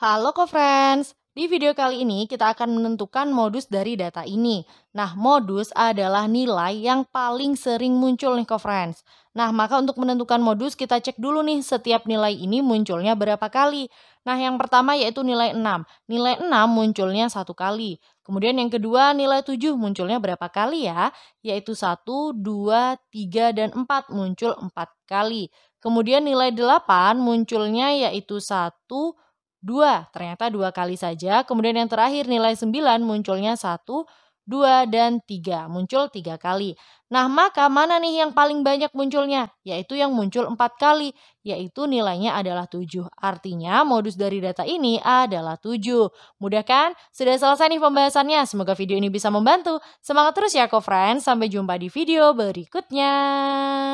Halo co-friends, di video kali ini kita akan menentukan modus dari data ini. Nah, modus adalah nilai yang paling sering muncul nih co-friends. Nah, maka untuk menentukan modus kita cek dulu nih setiap nilai ini munculnya berapa kali. Nah, yang pertama yaitu nilai 6. Nilai 6 munculnya satu kali. Kemudian yang kedua nilai 7 munculnya berapa kali ya? Yaitu 1, 2, 3, dan 4 muncul empat kali. Kemudian nilai 8 munculnya yaitu satu 2. Ternyata dua kali saja. Kemudian yang terakhir nilai 9 munculnya 1, 2, dan 3. Muncul tiga kali. Nah maka mana nih yang paling banyak munculnya? Yaitu yang muncul empat kali. Yaitu nilainya adalah 7. Artinya modus dari data ini adalah 7. Mudah kan? Sudah selesai nih pembahasannya. Semoga video ini bisa membantu. Semangat terus ya co-friends. Sampai jumpa di video berikutnya.